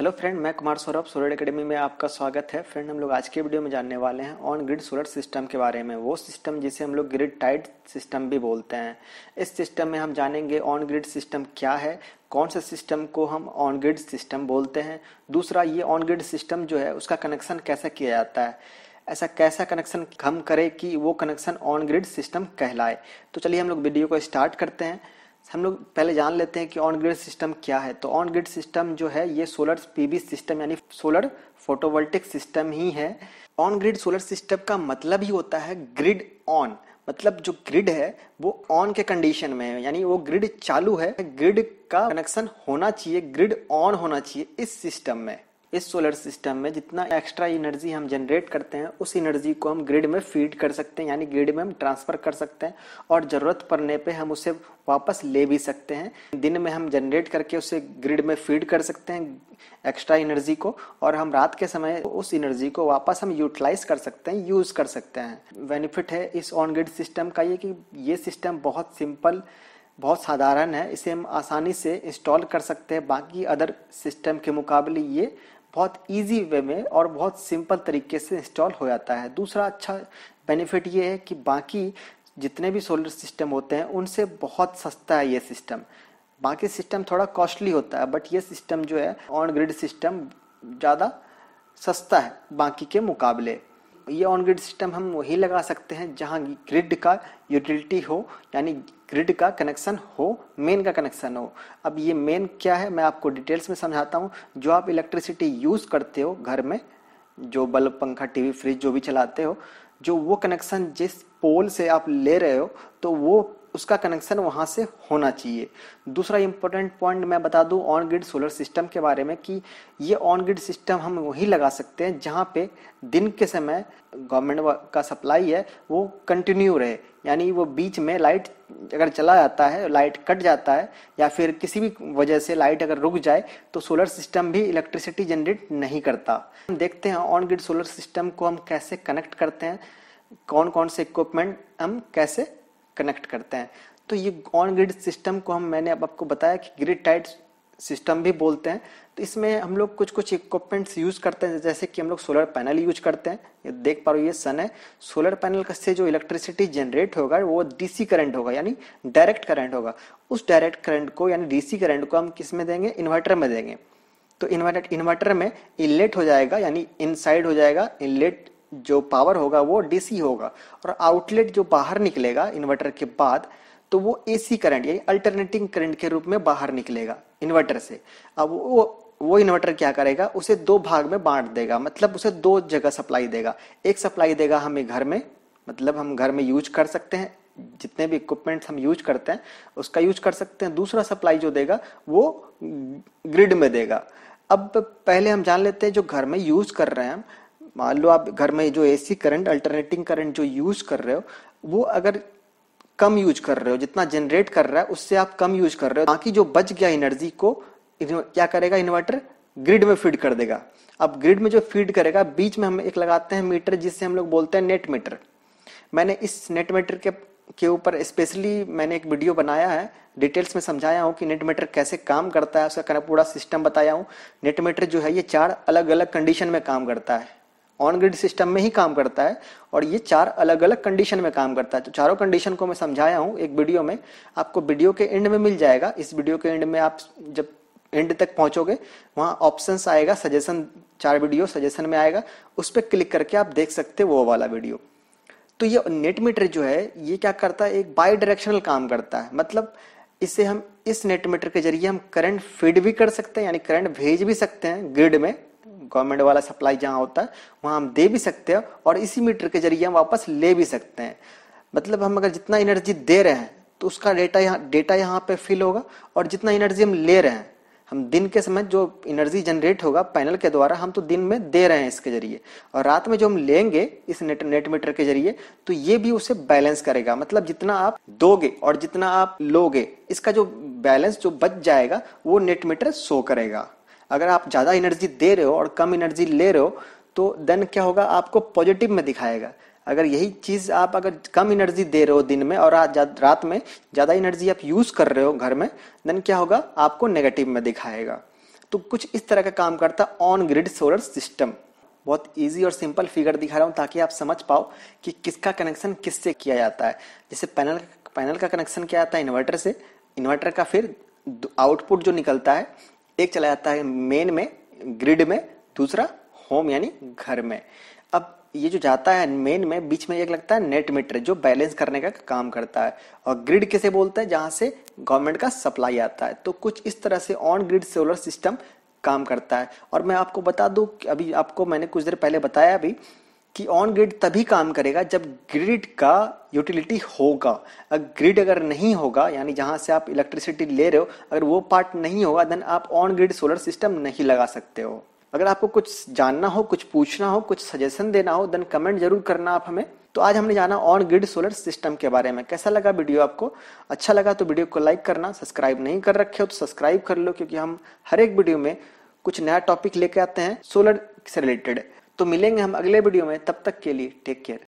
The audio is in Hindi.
हेलो फ्रेंड मैं कुमार सौरभ सोलर एकेडमी में आपका स्वागत है फ्रेंड हम लोग आज के वीडियो में जानने वाले हैं ऑन ग्रिड सोलर सिस्टम के बारे में वो सिस्टम जिसे हम लोग ग्रिड टाइट सिस्टम भी बोलते हैं इस सिस्टम में हम जानेंगे ऑन ग्रिड सिस्टम क्या है कौन से सिस्टम को हम ऑन ग्रिड सिस्टम बोलते हैं दूसरा ये ऑन ग्रिड सिस्टम जो है उसका कनेक्शन कैसा किया जाता है ऐसा कैसा कनेक्शन हम करें कि वो कनेक्शन ऑन ग्रिड सिस्टम कहलाए तो चलिए हम लोग वीडियो को स्टार्ट करते हैं हम लोग पहले जान लेते हैं कि ऑन ग्रिड सिस्टम क्या है तो ऑन ग्रिड सिस्टम जो है ये सोलर पीवी सिस्टम यानी सोलर फोटोवोल्टिक सिस्टम ही है ऑन ग्रिड सोलर सिस्टम का मतलब ही होता है ग्रिड ऑन मतलब जो ग्रिड है वो ऑन के कंडीशन में है यानी वो ग्रिड चालू है ग्रिड का कनेक्शन होना चाहिए ग्रिड ऑन होना चाहिए इस सिस्टम में इस सोलर सिस्टम में जितना एक्स्ट्रा एनर्जी हम जनरेट करते हैं उस एनर्जी को हम ग्रिड में फीड कर सकते हैं यानी ग्रिड में हम ट्रांसफ़र कर सकते हैं और ज़रूरत पड़ने पे हम उसे वापस ले भी सकते हैं दिन में हम जनरेट करके उसे ग्रिड में फीड कर सकते हैं एक्स्ट्रा एनर्जी को और हम रात के समय उस एनर्जी को वापस हम यूटिलाइज कर सकते हैं यूज़ कर सकते हैं बेनिफिट है इस ऑन ग्रिड सिस्टम का ये कि ये सिस्टम बहुत सिंपल बहुत साधारण है इसे हम आसानी से इंस्टॉल कर सकते हैं बाकी अदर सिस्टम के मुकाबले ये बहुत इजी वे में और बहुत सिंपल तरीके से इंस्टॉल हो जाता है दूसरा अच्छा बेनिफिट ये है कि बाकी जितने भी सोलर सिस्टम होते हैं उनसे बहुत सस्ता है ये सिस्टम बाकी सिस्टम थोड़ा कॉस्टली होता है बट ये सिस्टम जो है ऑन ग्रिड सिस्टम ज़्यादा सस्ता है बाकी के मुकाबले ये ऑन ग्रिड सिस्टम हम वही लगा सकते हैं जहाँ ग्रिड का यूटिलिटी हो यानी ग्रिड का कनेक्शन हो मेन का कनेक्शन हो अब ये मेन क्या है मैं आपको डिटेल्स में समझाता हूँ जो आप इलेक्ट्रिसिटी यूज़ करते हो घर में जो बल्ब पंखा टीवी फ्रिज जो भी चलाते हो जो वो कनेक्शन जिस पोल से आप ले रहे हो तो वो उसका कनेक्शन वहाँ से होना चाहिए दूसरा इंपॉर्टेंट पॉइंट मैं बता दूँ ऑन ग्रिड सोलर सिस्टम के बारे में कि ये ऑन ग्रिड सिस्टम हम वहीं लगा सकते हैं जहाँ पे दिन के समय गवर्नमेंट का सप्लाई है वो कंटिन्यू रहे यानी वो बीच में लाइट अगर चला जाता है लाइट कट जाता है या फिर किसी भी वजह से लाइट अगर रुक जाए तो सोलर सिस्टम भी इलेक्ट्रिसिटी जनरेट नहीं करता हम देखते हैं ऑन ग्रिड सोलर सिस्टम को हम कैसे कनेक्ट करते हैं कौन कौन से इक्विपमेंट हम कैसे कनेक्ट करते हैं तो ये ऑन ग्रिड सिस्टम को हम मैंने अब आपको बताया कि ग्रिड टाइट सिस्टम भी बोलते हैं तो इसमें हम लोग कुछ कुछ इक्विपमेंट्स यूज़ करते हैं जैसे कि हम लोग सोलर पैनल यूज करते हैं ये देख पा रहे हो ये सन है सोलर पैनल से जो इलेक्ट्रिसिटी जनरेट होगा वो डीसी करंट होगा यानी डायरेक्ट करंट होगा उस डायरेक्ट करंट को यानी डीसी करंट को हम किस में देंगे इन्वर्टर में देंगे तो इन्वर्टर इन्वर्टर में इनलेट हो जाएगा यानी इनसाइड हो जाएगा इनलेट जो पावर होगा वो डीसी होगा और आउटलेट जो बाहर निकलेगा इन्वर्टर के बाद तो वो एसी करंट यानी अल्टरनेटिंग करंट के रूप में बाहर निकलेगा इन्वर्टर से अब वो वो इन्वर्टर क्या करेगा उसे दो भाग में बांट देगा मतलब उसे दो जगह सप्लाई देगा एक सप्लाई देगा हमें घर में मतलब हम घर में यूज कर सकते हैं जितने भी इक्विपमेंट हम यूज करते हैं उसका यूज कर सकते हैं दूसरा सप्लाई जो देगा वो ग्रिड में देगा अब पहले हम जान लेते हैं जो घर में यूज कर रहे हैं मान लो आप घर में जो एसी करंट अल्टरनेटिंग करंट जो यूज कर रहे हो वो अगर कम यूज कर रहे हो जितना जनरेट कर रहा है उससे आप कम यूज कर रहे हो बाकी जो बच गया एनर्जी को क्या करेगा इन्वर्टर ग्रिड में फीड कर देगा अब ग्रिड में जो फीड करेगा बीच में हम एक लगाते हैं मीटर जिससे हम लोग बोलते हैं नेट मीटर मैंने इस नेट मीटर के के ऊपर स्पेशली मैंने एक वीडियो बनाया है डिटेल्स में समझाया हूँ कि नेट मीटर कैसे काम करता है उसका पूरा सिस्टम बताया हूँ नेट मीटर जो है ये चार अलग अलग कंडीशन में काम करता है ऑन ग्रिड सिस्टम में ही काम करता है और ये चार अलग अलग कंडीशन में काम करता है तो चारों कंडीशन को मैं समझाया हूँ एक वीडियो में आपको वीडियो के एंड में मिल जाएगा इस वीडियो के एंड में आप जब एंड तक पहुंचोगे वहाँ ऑप्शंस आएगा सजेशन चार वीडियो सजेशन में आएगा उस पर क्लिक करके आप देख सकते वो वाला वीडियो तो ये नेट मीटर जो है ये क्या करता है एक बाई डायरेक्शनल काम करता है मतलब इसे हम इस नेट मीटर के जरिए हम करंट फीड भी कर सकते हैं यानी करंट भेज भी सकते हैं ग्रिड में गवर्नमेंट वाला सप्लाई जहाँ होता है वहाँ हम दे भी सकते हैं और इसी मीटर के जरिए हम वापस ले भी सकते हैं मतलब हम अगर जितना एनर्जी दे रहे हैं तो उसका डेटा यहाँ डेटा यहाँ पे फिल होगा और जितना एनर्जी हम ले रहे हैं हम दिन के समय जो एनर्जी जनरेट होगा पैनल के द्वारा हम तो दिन में दे रहे हैं इसके जरिए और रात में जो हम लेंगे इस नेट नेट मीटर के जरिए तो ये भी उसे बैलेंस करेगा मतलब जितना आप दोगे और जितना आप लोगे इसका जो बैलेंस जो बच जाएगा वो नेट मीटर शो करेगा अगर आप ज़्यादा एनर्जी दे रहे हो और कम एनर्जी ले रहे हो तो देन क्या होगा आपको पॉजिटिव में दिखाएगा अगर यही चीज़ आप अगर कम एनर्जी दे रहे हो दिन में और रात में ज़्यादा एनर्जी आप यूज़ कर रहे हो घर में देन क्या होगा आपको नेगेटिव में दिखाएगा तो कुछ इस तरह का काम करता ऑन ग्रिड सोलर सिस्टम बहुत इजी और सिंपल फिगर दिखा रहा हूँ ताकि आप समझ पाओ कि किसका कनेक्शन किससे किया जाता है जैसे पैनल पैनल का कनेक्शन क्या आता है इन्वर्टर से इन्वर्टर का फिर आउटपुट जो निकलता है एक चला जाता है मेन में ग्रिड में दूसरा होम यानी घर में अब ये जो जाता है मेन में बीच में एक लगता है नेट मीटर जो बैलेंस करने का काम करता है और ग्रिड किसे बोलता है जहां से गवर्नमेंट का सप्लाई आता है तो कुछ इस तरह से ऑन ग्रिड सोलर सिस्टम काम करता है और मैं आपको बता दूं कि अभी आपको मैंने कुछ देर पहले बताया अभी कि ऑन ग्रिड तभी काम करेगा जब ग्रिड का यूटिलिटी होगा अगर ग्रिड अगर नहीं होगा यानी जहां से आप इलेक्ट्रिसिटी ले रहे हो अगर वो पार्ट नहीं होगा देन आप ऑन ग्रिड सोलर सिस्टम नहीं लगा सकते हो अगर आपको कुछ जानना हो कुछ पूछना हो कुछ सजेशन देना हो देन कमेंट जरूर करना आप हमें तो आज हमने जाना ऑन ग्रिड सोलर सिस्टम के बारे में कैसा लगा वीडियो आपको अच्छा लगा तो वीडियो को लाइक करना सब्सक्राइब नहीं कर रखे हो तो सब्सक्राइब कर लो क्योंकि हम हर एक वीडियो में कुछ नया टॉपिक लेके आते हैं सोलर से रिलेटेड तो मिलेंगे हम अगले वीडियो में तब तक के लिए टेक केयर